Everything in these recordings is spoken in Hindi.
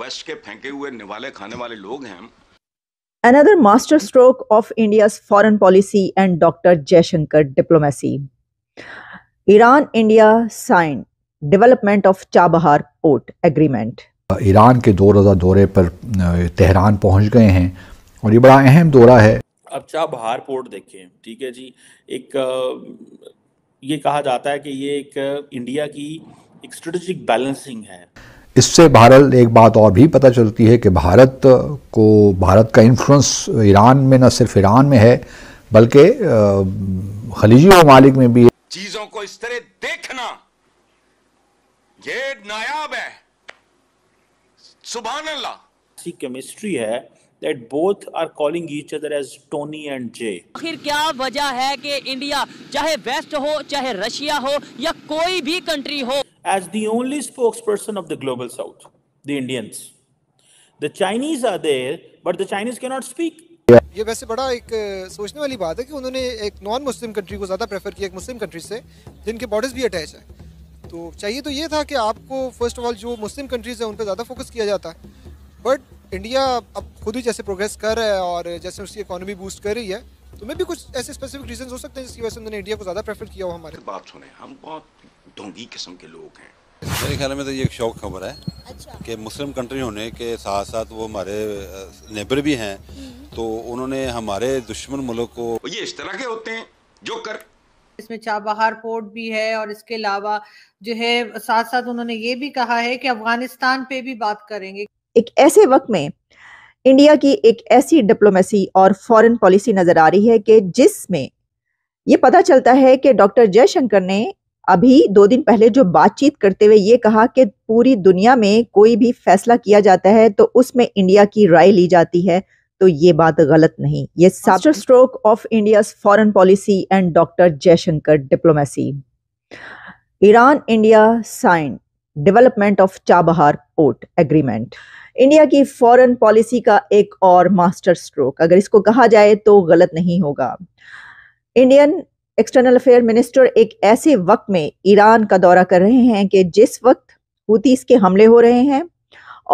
वेस्ट के फेंके हुए निवाले खाने वाले लोग हैं Another masterstroke of India's foreign policy and Dr. Jaishankar diplomacy. Iran India signed development of Chabahar port agreement. Iran के दो रोज़ा दौरे पर तेहरान पहुंच गए हैं और ये बड़ा अहम दौरा है अब चाबहार पोर्ट देखें ठीक है जी एक ये कहा जाता है कि ये एक इंडिया की एक स्ट्रेटेजिक बैलेंसिंग है इससे भारत एक बात और भी पता चलती है कि भारत को भारत का इन्फ्लुएंस ईरान में न सिर्फ ईरान में है बल्कि खलीजी ममालिक में भी चीजों को इस तरह देखना ये नायाब है सुबह केमिस्ट्री है that both are calling each other as Tony and Jay. फिर क्या वजह है कि इंडिया चाहे वेस्ट हो चाहे रशिया हो या कोई भी कंट्री हो as the only spokesperson of the global south, the Indians. The Chinese are there, but the Chinese cannot speak. ये वैसे बड़ा एक सोचने वाली बात है कि उन्होंने एक नॉन मुस्लिम कंट्री को ज़्यादा प्रेफर किया एक मुस्लिम कंट्री से जिनके बॉर्डर्स भी अटैच हैं तो चाहिए तो ये था कि आपको फर्स्ट ऑफ ऑल जो मुस्लिम कंट्रीज़ हैं उन पर ज़्यादा फोकस किया जाता है बट इंडिया अब खुद ही जैसे प्रोग्रेस कर रहा है और जैसे उसकी इकोनॉमी बूस्ट कर रही है तो मे भी कुछ ऐसे स्पेसिफिक रीजन हो सकते हैं जिसकी वजह से उन्होंने इंडिया को ज़्यादा प्रेफर किया हो हमारे बात सुने हम बहुत ढोंगी किस्म के लोग हैं मेरे ख्याल में तो ये एक शौक खबर है अच्छा। कि मुस्लिम कंट्री होने के साथ साथ वो हमारे नेबर भी हैं हम्म। तो उन्होंने हमारे दुश्मन मुल्क को ये इस तरह के होते हैं जो कर इसमें चाबहार पोर्ट भी है और इसके अलावा जो है साथ साथ उन्होंने ये भी कहा है कि अफगानिस्तान पे भी बात करेंगे एक ऐसे वक्त में इंडिया की एक ऐसी डिप्लोमेसी और फॉरेन पॉलिसी नजर आ रही है कि जिसमें ये पता चलता है कि डॉक्टर जयशंकर ने अभी दो दिन पहले जो बातचीत करते हुए ये कहा कि पूरी दुनिया में कोई भी फैसला किया जाता है तो उसमें इंडिया की राय ली जाती है तो ये बात गलत नहीं ये साफ्टर stroke of India foreign policy and doctor Jaishankar diplomacy Iran India sign development of Chabahar port agreement India की फॉरेन पॉलिसी का एक और मास्टर स्ट्रोक अगर इसको कहा जाए तो गलत नहीं होगा इंडियन एक्सटर्नल अफेयर मिनिस्टर एक ऐसे वक्त में ईरान का दौरा कर रहे हैं कि जिस वक्त हुतीस के हमले हो रहे हैं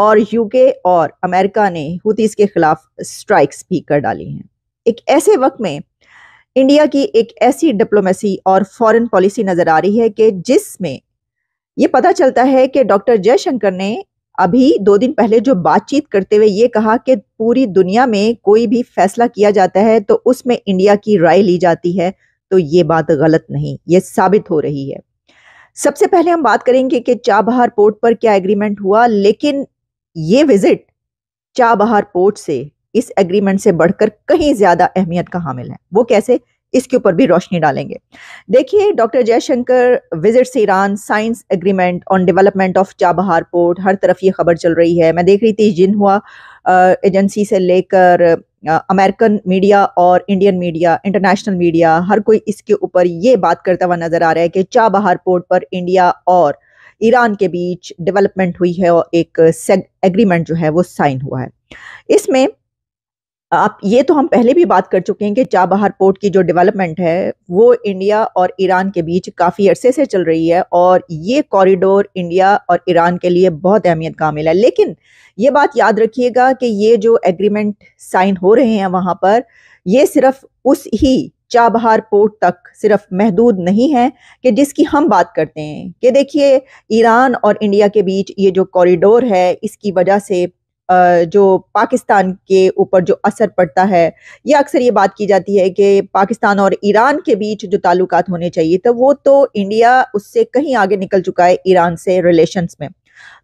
और यूके और अमेरिका ने हुतीस के खिलाफ स्ट्राइक्स भी कर डाली हैं एक ऐसे वक्त में इंडिया की एक ऐसी डिप्लोमेसी और फॉरेन पॉलिसी नज़र आ रही है कि जिसमें ये पता चलता है कि डॉक्टर जयशंकर ने अभी दो दिन पहले जो बातचीत करते हुए ये कहा कि पूरी दुनिया में कोई भी फैसला किया जाता है तो उसमें इंडिया की राय ली जाती है तो ये बात गलत नहीं ये साबित हो रही है सबसे पहले हम बात करेंगे कि चाबहार पोर्ट पर क्या एग्रीमेंट हुआ लेकिन ये विजिट चाबहार पोर्ट से इस एग्रीमेंट से बढ़कर कहीं ज्यादा अहमियत का हामिल है वो कैसे इसके ऊपर भी रोशनी डालेंगे देखिए डॉक्टर जयशंकर विजिट से Iran signs agreement on development of Chabahar port हर तरफ ये खबर चल रही है मैं देख रही थी जिन हुआ एजेंसी से लेकर अमेरिकन मीडिया और इंडियन मीडिया इंटरनेशनल मीडिया हर कोई इसके ऊपर ये बात करता हुआ नज़र आ रहा है कि चाबहार पोर्ट पर इंडिया और ईरान के बीच डेवलपमेंट हुई है और एक एग्रीमेंट जो है वो साइन हुआ है इसमें आप ये तो हम पहले भी बात कर चुके हैं कि चाबहार पोर्ट की जो डेवलपमेंट है वो इंडिया और ईरान के बीच काफ़ी अरसे से चल रही है और ये कॉरिडोर इंडिया और ईरान के लिए बहुत अहमियत का मिला है लेकिन ये बात याद रखिएगा कि ये जो एग्रीमेंट साइन हो रहे हैं वहाँ पर ये सिर्फ उस ही चाबहार पोर्ट तक सिर्फ महदूद नहीं है कि जिसकी हम बात करते हैं कि देखिए ईरान और इंडिया के बीच ये जो कॉरिडोर है इसकी वजह से जो पाकिस्तान के ऊपर जो असर पड़ता है या अक्सर ये बात की जाती है कि पाकिस्तान और ईरान के बीच जो ताल्लुक होने चाहिए तो वो तो इंडिया उससे कहीं आगे निकल चुका है ईरान से रिलेशंस में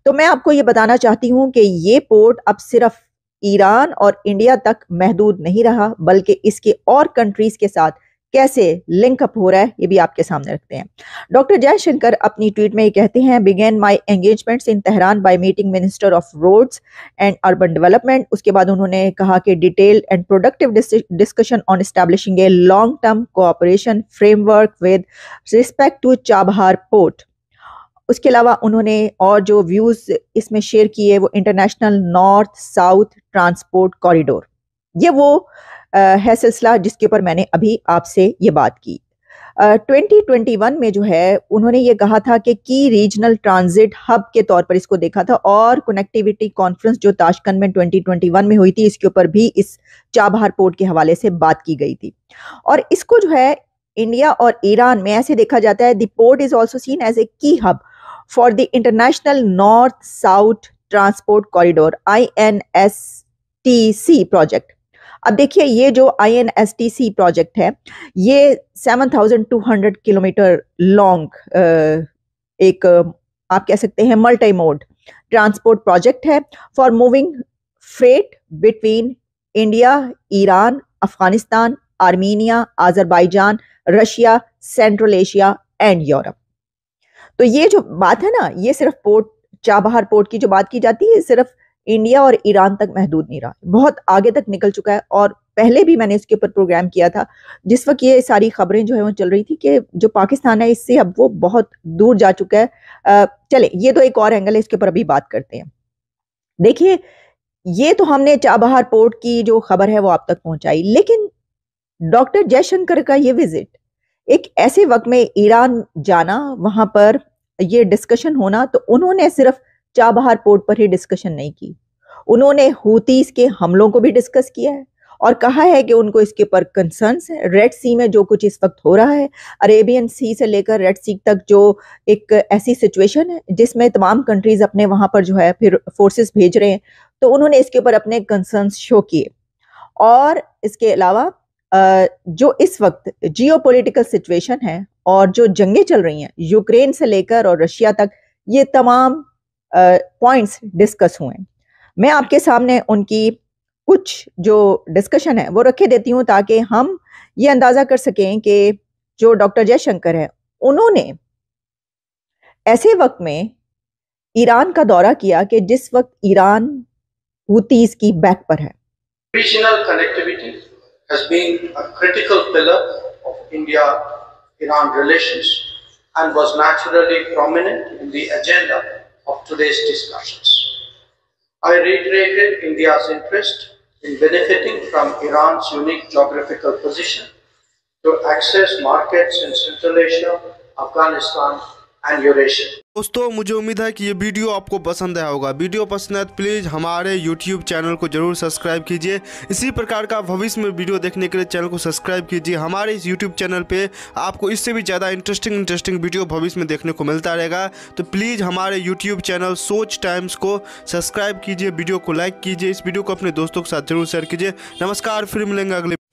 तो मैं आपको ये बताना चाहती हूँ कि ये पोर्ट अब सिर्फ ईरान और इंडिया तक महदूद नहीं रहा बल्कि इसके और कंट्रीज़ के साथ कैसे लिंक अप हो रहा है ये भी आपके सामने रखते हैं डॉक्टर जयशंकर अपनी ट्वीट में ये कहते हैं began my engagements in Tehran by meeting minister of roads and urban development उसके बाद उन्होंने कहा कि detail and productive discussion on establishing a long term cooperation framework with respect to Chabahar port उसके अलावा उन्होंने और जो व्यूज़ इसमें शेयर किए वो international north south transport corridor ये वो है सिलसिला जिसके ऊपर मैंने अभी आपसे ये बात की ट्वेंटी ट्वेंटी वन में जो है उन्होंने ये कहा था कि की रीजनल ट्रांजिट हब के तौर पर इसको देखा था और कनेक्टिविटी कॉन्फ्रेंस जो ताशकंद में ट्वेंटी ट्वेंटी वन में हुई थी इसके ऊपर भी इस चाबहार पोर्ट के हवाले से बात की गई थी और इसको जो है इंडिया और ईरान में ऐसे देखा जाता है the port is also seen as a key hub for the international north south transport corridor I N S T C project अब देखिए ये जो आई प्रोजेक्ट है ये 7,200 किलोमीटर लॉन्ग एक आप कह सकते हैं मल्टी मोड ट्रांसपोर्ट प्रोजेक्ट है for moving freight between India Iran Afghanistan Armenia Azerbaijan Russia central Asia and Europe तो ये जो बात है ना ये सिर्फ पोर्ट चाबहार पोर्ट की जो बात की जाती है सिर्फ इंडिया और ईरान तक महदूद नहीं रहा बहुत आगे तक निकल चुका है और पहले भी मैंने इसके ऊपर प्रोग्राम किया था जिस वक्त ये सारी खबरें जो है वो चल रही थी कि जो पाकिस्तान है इससे अब वो बहुत दूर जा चुका है चले ये तो एक और एंगल है इसके ऊपर अभी बात करते हैं देखिए ये तो हमने चाबहार पोर्ट की जो खबर है वो आप तक पहुंचाई लेकिन डॉक्टर जयशंकर का ये विजिट एक ऐसे वक्त में ईरान जाना वहां पर ये डिस्कशन होना तो उन्होंने सिर्फ चाबहार पोर्ट पर ही डिस्कशन नहीं की उन्होंने हूतीस के हमलों को भी डिस्कस किया है और कहा है कि उनको इसके ऊपर कंसर्न्स हैं रेड सी में जो कुछ इस वक्त हो रहा है अरेबियन सी से लेकर रेड सी तक जो एक ऐसी सिचुएशन है जिसमें तमाम कंट्रीज़ अपने वहाँ पर जो है फिर फोर्सेस भेज रहे हैं तो उन्होंने इसके ऊपर अपने कंसर्न्स शो किए और इसके अलावा जो इस वक्त पोलिटिकल सिचुएशन है और जो जंगें चल रही हैं यूक्रेन से लेकर और रशिया तक ये तमाम पॉइंट्स डिस्कस हुए मैं आपके सामने उनकी कुछ जो डिस्कशन है वो रखे देती हूँ ताकि हम ये अंदाज़ा कर सकें कि जो डॉक्टर जयशंकर हैं उन्होंने ऐसे वक्त में ईरान का दौरा किया कि जिस वक्त ईरान हुतीस की बैक पर है regional connectivity has been a critical pillar of India Iran relations and was naturally prominent in the agenda of today's discussions. I reiterated India's interest in benefiting from Iran's unique geographical position to access markets in Central Asia, Afghanistan, and Eurasia. दोस्तों मुझे उम्मीद है कि ये वीडियो आपको पसंद आया होगा वीडियो पसंद है तो प्लीज़ हमारे यूट्यूब चैनल को जरूर सब्सक्राइब कीजिए इसी प्रकार का भविष्य में वीडियो देखने के लिए चैनल को सब्सक्राइब कीजिए हमारे इस यूट्यूब चैनल पे आपको इससे भी ज़्यादा इंटरेस्टिंग इंटरेस्टिंग वीडियो भविष्य में देखने को मिलता रहेगा तो प्लीज़ हमारे यूट्यूब चैनल सोच टाइम्स को सब्सक्राइब कीजिए वीडियो को लाइक कीजिए इस वीडियो को अपने दोस्तों के साथ जरूर शेयर कीजिए नमस्कार फिर मिलेंगे अगले